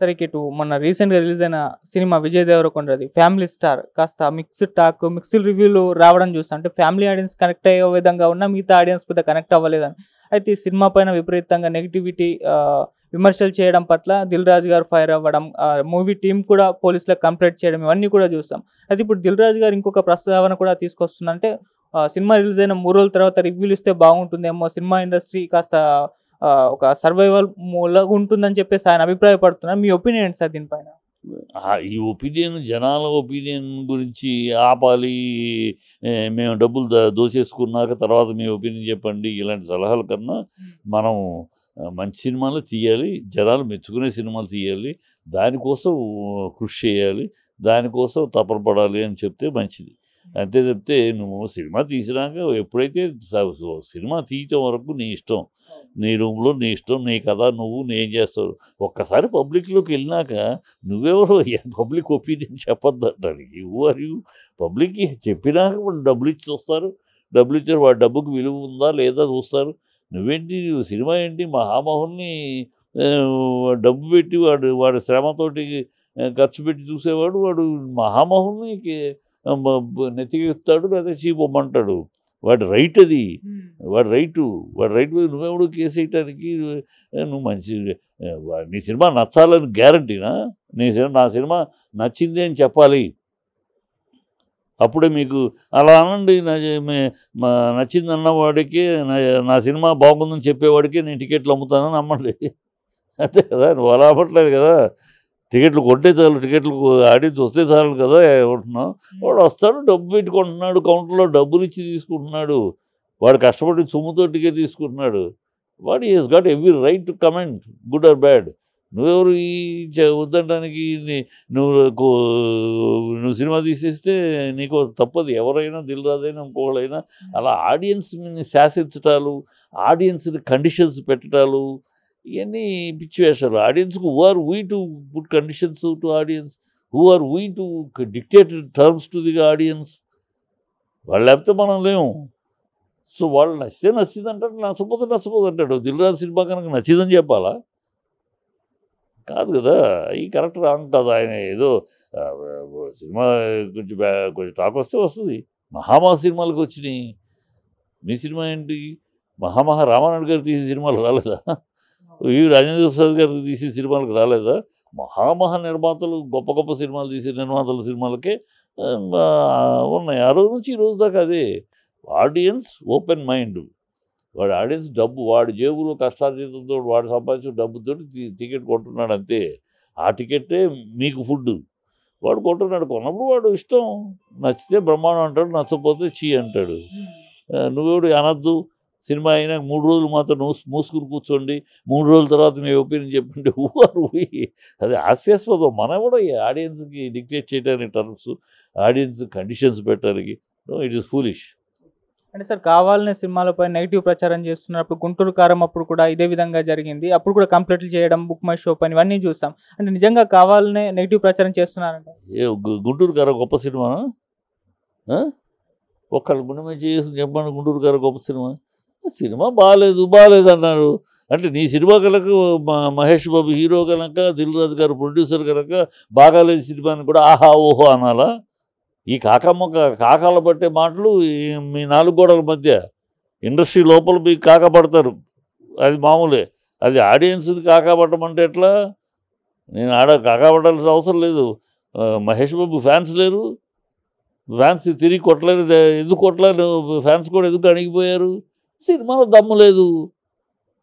సరే ఇటు మొన్న రీసెంట్గా రిలీజ్ అయిన సినిమా విజయ్ దేవరకొండది ఫ్యామిలీ స్టార్ కాస్త మిక్స్డ్ టాక్ మిక్స్డ్ రివ్యూలు రావడం చూస్తాం అంటే ఫ్యామిలీ ఆడియన్స్ కనెక్ట్ అయ్యే విధంగా ఉన్న మిగతా ఆడియన్స్ పెద్ద కనెక్ట్ అవ్వలేదని అయితే ఈ సినిమా పైన విపరీతంగా నెగిటివిటీ విమర్శలు చేయడం పట్ల దిల్ రాజు గారు ఫైర్ అవ్వడం మూవీ టీం కూడా పోలీసులకు కంప్లైంట్ చేయడం ఇవన్నీ కూడా చూస్తాం అయితే ఇప్పుడు దిల్ రాజు గారు ఇంకొక ప్రస్తావన కూడా తీసుకొస్తుందంటే సినిమా రిలీజ్ అయిన మూడు రోజుల తర్వాత రివ్యూలు ఇస్తే బాగుంటుందేమో సినిమా ఇండస్ట్రీ కాస్త ఒక సర్వైవల్ మూలగా ఉంటుందని చెప్పేసి ఆయన అభిప్రాయపడుతున్నారు మీ ఒపీనియన్ ఏంటి సార్ దీనిపైన ఈ ఒపీనియన్ జనాల ఒపీనియన్ గురించి ఆపాలి మేము డబ్బులు దోసేసుకున్నాక తర్వాత మీ ఒపీనియన్ చెప్పండి ఇలాంటి సలహాల కన్నా మనం మంచి సినిమాలు తీయాలి జనాలు మెచ్చుకునే సినిమాలు తీయాలి దానికోసం కృషి చేయాలి దానికోసం తపన పడాలి అని చెప్తే మంచిది అంతే తప్పితే నువ్వు సినిమా తీసినాక ఎప్పుడైతే సినిమా తీయటం వరకు నీ ఇష్టం నీ రూమ్లో నీ ఇష్టం నీ కథ నువ్వు నేను చేస్తావు ఒక్కసారి పబ్లిక్లోకి వెళ్ళినాక నువ్వెవరు పబ్లిక్ ఒపీనియన్ చెప్పద్దానికి అంటానికి ఆర్ పబ్లిక్కి చెప్పినాక వాళ్ళు డబ్బులు ఇచ్చి చూస్తారు డబ్బులు ఇచ్చారు వాడి డబ్బుకు విలువ ఉందా లేదా చూస్తారు నువ్వేంటి సినిమా ఏంటి మహామహుల్ని డబ్బు పెట్టి వాడు వాడి శ్రమతోటి ఖర్చు పెట్టి చూసేవాడు వాడు మహామహుల్ని నెత్తికెత్తాడు లేదా చీపొమ్మంటాడు వాడు రైట్ అది వాడు రైటు వాడు రైట్ మీద నువ్వెవడు కేసు వేయటానికి నువ్వు మంచి నీ సినిమా నచ్చాలని గ్యారంటీనా నీ సినిమా నా సినిమా నచ్చింది అని చెప్పాలి అప్పుడే మీకు అలా అనండి నచ్చింది అన్నవాడికి నా సినిమా బాగుందని చెప్పేవాడికి నేను టికెట్లు అమ్ముతానని నమ్మండి అంతే కదా నువ్వు అలా అవ్వట్లేదు కదా టికెట్లు కొట్టే చాలు టికెట్లు ఆడించి వస్తే చాలు కదా ఉంటున్నాం వాడు వస్తాడు డబ్బు పెట్టుకుంటున్నాడు కౌంటర్లో డబ్బులు ఇచ్చి తీసుకుంటున్నాడు వాడు కష్టపడి సొమ్ముతో టికెట్ తీసుకుంటున్నాడు వాడు is got every right to comment good or bad నువ్వెవరు ఈ వద్దనడానికి నువ్వు నువ్వు సినిమా తీసేస్తే నీకు తప్పదు ఎవరైనా దిల్రాదైనా ఇంకోళ్ళైనా అలా ఆడియన్స్ని శాసించటాలు ఆడియన్స్ని కండిషన్స్ పెట్టడాలు ఇవన్నీ పిచ్చి వేశారు ఆడియన్స్కు who are we to good conditions to audience who are we to dictate terms to the audience వాళ్ళు లేకపోతే మనం లేము సో వాళ్ళు నచ్చితే నచ్చింది అంటాడు నచ్చపోతే నచ్చపోదు అంటాడు దిల్రాజ్ సినిమా కనుక నచ్చిందని చెప్పాలా కాదు కదా ఈ కరెక్ట్ రాంగ్ కాదు ఆయన ఏదో సినిమా కొంచెం కొంచెం టాక్ వస్తే వస్తుంది మహామహ సినిమాలకు వచ్చినాయి మీ సినిమా ఏంటి మహామహా రామానాయుడు గారు తీసిన సినిమాలు రాలేదా ఈ రాజేంద్ర ప్రసాద్ గారు తీసిన సినిమాలకు రాలేదా మహామహా నిర్మాతలు గొప్ప గొప్ప సినిమాలు తీసే నిర్మాతల సినిమాలకే ఉన్నాయి ఆ రోజు నుంచి ఈ రోజు దాకా అదే ఆడియన్స్ ఓపెన్ మైండ్ వాడి ఆడియన్స్ డబ్బు వాడి జేబులో కష్టార్జితంతో వాడు సంపాదించిన డబ్బుతో టికెట్ కొంటున్నాడు అంతే ఆ టికెట్టే మీకు ఫుడ్ వాడు కొంటున్నాడు కొన్నప్పుడు వాడు ఇష్టం నచ్చితే బ్రహ్మాండం అంటాడు నచ్చపోతే చీ అంటాడు నువ్వెవడు అనద్దు సినిమా అయినా మూడు రోజులు మాత్రం మూసుకుని కూర్చోండి మూడు రోజుల తర్వాత మీ ఒపీనియన్ చెప్పండి ఊరు అది హాస్యాస్పదం మనం కూడా ఈ ఆడియన్స్కి డిక్టేట్ చేయడానికి టర్మ్స్ ఆడియన్స్ కండిషన్స్ పెట్టడానికి ఇట్ ఈస్ ఫూలిష్ అంటే సార్ కావాలనే సినిమాలపై నెగిటివ్ ప్రచారం చేస్తున్నప్పుడు గుంటూరు కారం అప్పుడు కూడా ఇదే విధంగా జరిగింది అప్పుడు కూడా కంప్లైంట్లు చేయడం బుక్ మై షో పని ఇవన్నీ చూస్తాం అంటే నిజంగా కావాలనే నెగిటివ్ ప్రచారం చేస్తున్నారంట ఏ గుంటూరు కారం గొప్ప సినిమా ఒక్కళ్ళ గుండె మంచి చేసి చెప్పండి గుంటూరు గారు గొప్ప సినిమా సినిమా బాగాలేదు బాగాలేదు అన్నారు అంటే నీ సినిమా కనుక మహేష్ బాబు హీరో కనుక దిల్రాజు గారు ప్రొడ్యూసర్ కనుక బాగాలేని సినిమాని కూడా ఆహా ఓహో అనాలా ఈ కాకమ్మ కాకాలు పట్టే మాటలు మీ నాలుగు గోడల మధ్య ఇండస్ట్రీ లోపల మీకు కాకపడతారు అది మామూలే అది ఆడియన్స్ని కాకపట్టమంటే ఎట్లా నేను ఆడ కాకపడాల్సిన అవసరం లేదు మహేష్ బాబు ఫ్యాన్స్ లేరు ఫ్యాన్స్ తిరిగి కొట్టలేదు ఎందుకు కొట్టలేదు ఫ్యాన్స్ కూడా ఎందుకు అణిగిపోయారు సినిమాలో దమ్ము లేదు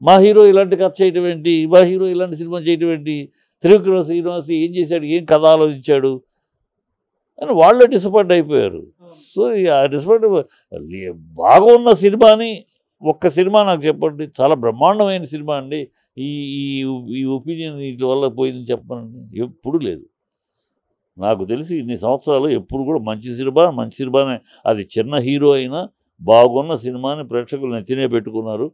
మా హీరో ఇలాంటి కథ చేయటం ఏంటి మా హీరో ఇలాంటి సినిమా చేయటం ఏంటి త్రివిక్రమ శ్రీనివాస్ ఏం చేశాడు ఏం కథ ఆలోచించాడు అని వాళ్ళు డిసప్పాయింట్ అయిపోయారు సో ఆ డిసప్పాయింట్ బాగున్న సినిమాని ఒక్క సినిమా నాకు చెప్పండి చాలా బ్రహ్మాండమైన సినిమా అండి ఈ ఈ ఒపీనియన్ వీటి వల్ల పోయిందని చెప్పనండి ఎప్పుడు లేదు నాకు తెలిసి ఇన్ని సంవత్సరాలు ఎప్పుడు కూడా మంచి సినిమా మంచి సినిమానే అది చిన్న హీరో అయినా బాగున్న సినిమాని ప్రేక్షకులు నచ్చినే పెట్టుకున్నారు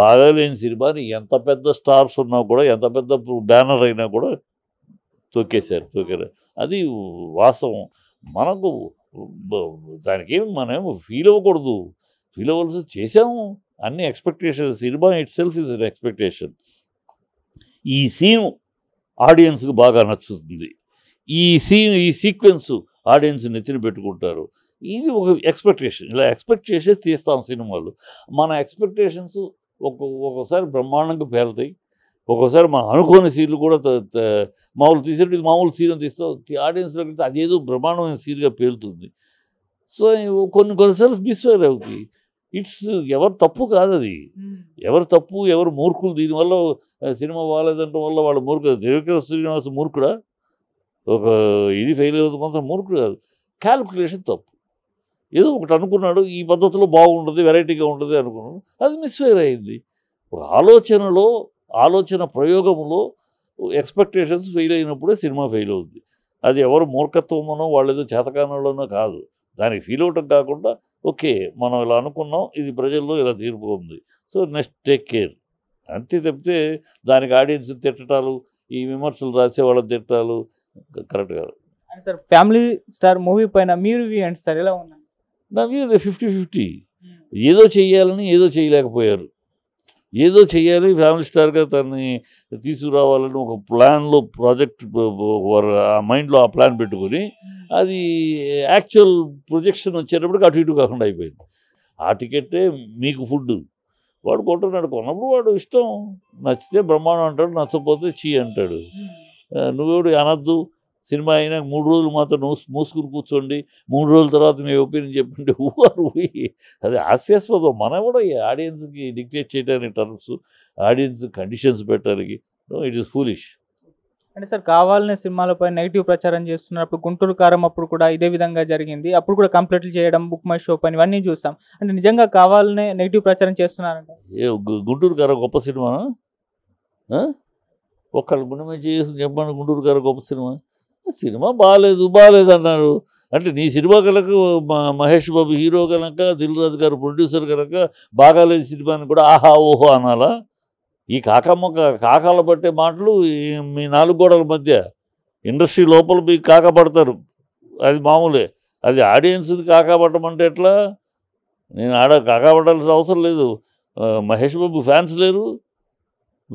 బాగాలేని సినిమాని ఎంత పెద్ద స్టార్స్ ఉన్నా కూడా ఎంత పెద్ద బ్యానర్ అయినా కూడా తొక్కేశారు తొక్కారు అది వాస్తవం మనకు దానికి ఏమి మనమేమో ఫీల్ అవ్వకూడదు ఫీల్ అవ్వాల్సి చేసాము అన్ని expectation cinema itself is an expectation ఈ సీన్ ఆడియన్స్కి బాగా నచ్చుతుంది ఈ సీన్ ఈ సీక్వెన్స్ ఆడియన్స్ నెత్తిన పెట్టుకుంటారు ఇది ఒక ఎక్స్పెక్టేషన్ ఇలా ఎక్స్పెక్ట్ చేసే తీస్తాం సినిమాలు మన ఎక్స్పెక్టేషన్స్ ఒక్కొ ఒక్కొక్కసారి బ్రహ్మాండంగా పేరుతాయి ఒక్కోసారి మనం అనుకోని సీన్లు కూడా మామూలు తీసేట మామూలు సీన్ తీస్తాం ఆడియన్స్లో వెళ్తే అదేదో బ్రహ్మాండమైన సీన్గా పేలుతుంది సో కొన్ని కొన్నిసార్లు మిస్ఫైర్ అవుతాయి ఇట్స్ ఎవరు తప్పు కాదు అది hmm. ఎవరు తప్పు ఎవరు మూర్ఖులు దీనివల్ల సినిమా బాగాలేదంటే వల్ల వాళ్ళు మూర్ఖ దేవికర శ్రీనివాస మూర్ఖుడా ఒక ఇది ఫెయిల్ అవుతుంది మూర్ఖుడు కాదు క్యాల్కులేషన్ తప్పు ఏదో ఒకటి అనుకున్నాడు ఈ పద్ధతిలో బాగుండదు వెరైటీగా ఉంటుంది అనుకున్నాడు అది మిస్ఫైర్ అయింది ఒక ఆలోచనలో ఆలోచన ప్రయోగంలో ఎక్స్పెక్టేషన్స్ ఫెయిల్ అయినప్పుడే సినిమా ఫెయిల్ అవుద్ది అది ఎవరు మూర్ఖత్వమనో వాళ్ళు ఏదో చేతకానంలోనో కాదు దానికి ఫీల్ అవటం కాకుండా ఓకే మనం ఇలా అనుకున్నాం ఇది ప్రజల్లో ఇలా తీర్పు ఉంది సో నెక్స్ట్ టేక్ కేర్ అంతే తప్పితే దానికి ఆడియన్స్ తిట్టడాలు ఈ విమర్శలు రాసే వాళ్ళ తిట్టాలు కరెక్ట్ కాదు సార్ ఫ్యామిలీ స్టార్ మూవీ పైన మీరు అండ్ సార్ ఎలా ఉన్నారు నా వ్యూ ఫిఫ్టీ ఫిఫ్టీ ఏదో చేయాలని ఏదో చేయలేకపోయారు ఏదో చేయాలి ఫ్యామిలీ స్టార్గా తనని తీసుకురావాలని ఒక ప్లాన్లో ప్రాజెక్ట్ ఆ మైండ్లో ఆ ప్లాన్ పెట్టుకొని అది యాక్చువల్ ప్రొజెక్షన్ వచ్చేటప్పటికి అటు ఇటు కాకుండా అయిపోయింది ఆ టికెట్టే మీకు ఫుడ్ వాడు కొంటున్నాడు కొన్నప్పుడు వాడు ఇష్టం నచ్చితే బ్రహ్మాండం అంటాడు నచ్చకపోతే చీ అంటాడు నువ్వెవడు అనద్దు సినిమా అయినా మూడు రోజులు మాత్రం మూసుకుని కూర్చోండి మూడు రోజుల తర్వాత మీ ఒపీనియన్ చెప్పండి ఊరు అది హాస్యాస్పదం మనం కూడా ఈ ఆడియన్స్కి డిక్టేట్ చేయడానికి టర్మ్స్ ఆడియన్స్ కండిషన్స్ పెట్టడానికి ఇట్ ఈస్ ఫూలిష్ అంటే సార్ కావాలనే సినిమాలపై నెగిటివ్ ప్రచారం చేస్తున్నప్పుడు గుంటూరు కారం అప్పుడు కూడా ఇదే విధంగా జరిగింది అప్పుడు కూడా కంప్లీట్లు చేయడం బుక్ మై షో పని ఇవన్నీ చూస్తాం అంటే నిజంగా కావాలనే నెగిటివ్ ప్రచారం చేస్తున్నారంట ఏ గుంటూరు కారం గొప్ప సినిమా ఒక్కళ్ళ గుండె మంచి చేసి చెప్పండి గుంటూరు గారు గొప్ప సినిమా సినిమా బాగాలేదు బాగాలేదు అన్నారు అంటే నీ సినిమా కనుక మహేష్ బాబు హీరో కనుక దిల్రాజు గారు ప్రొడ్యూసర్ కనుక బాగాలేదు సినిమాని కూడా ఆహా ఓహో అనాలా ఈ కాకమ్మ కాకాలు పట్టే మాటలు మీ నాలుగు గోడల మధ్య ఇండస్ట్రీ లోపల మీకు కాకపడతారు అది మామూలే అది ఆడియన్స్ని కాకపట్టమంటే ఎట్లా నేను ఆడ కాకపడాల్సిన అవసరం లేదు మహేష్ బాబు ఫ్యాన్స్ లేరు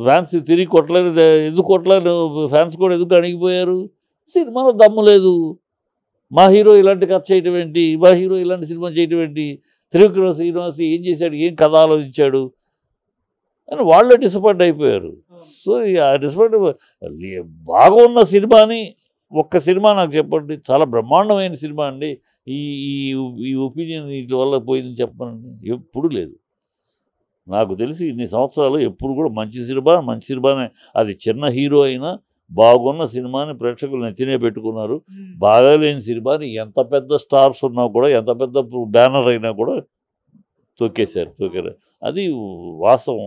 ఫ్యాన్స్ తిరిగి కొట్టలేదు ఎందుకు కొట్టలేదు ఫ్యాన్స్ కూడా ఎందుకు అణిగిపోయారు సినిమాలో దమ్ము లేదు మా హీరో ఇలాంటి కథ చేయటం ఏంటి మా హీరో ఇలాంటి సినిమా చేయటం ఏంటి త్రివిక్రమ శ్రీనివాస్ ఏం చేశాడు ఏం కథ ఆలోచించాడు అని వాళ్ళే డిసప్పాయింట్ అయిపోయారు సో ఆ డిసప్పాయింట్ బాగున్న సినిమాని ఒక్క సినిమా నాకు చెప్పండి చాలా బ్రహ్మాండమైన సినిమా అండి ఈ ఈ ఒపీనియన్ వీటి వల్ల పోయిందని చెప్పనండి ఎప్పుడు లేదు నాకు తెలిసి ఇన్ని సంవత్సరాలు ఎప్పుడు కూడా మంచి సినిమా మంచి సినిమానే అది చిన్న హీరో అయినా బాగున్న సినిమాని ప్రేక్షకులు నచ్చినే పెట్టుకున్నారు బాగాలేని సినిమాని ఎంత పెద్ద స్టార్స్ ఉన్నా కూడా ఎంత పెద్ద బ్యానర్ అయినా కూడా తొక్కేశారు తొక్కారు అది వాస్తవం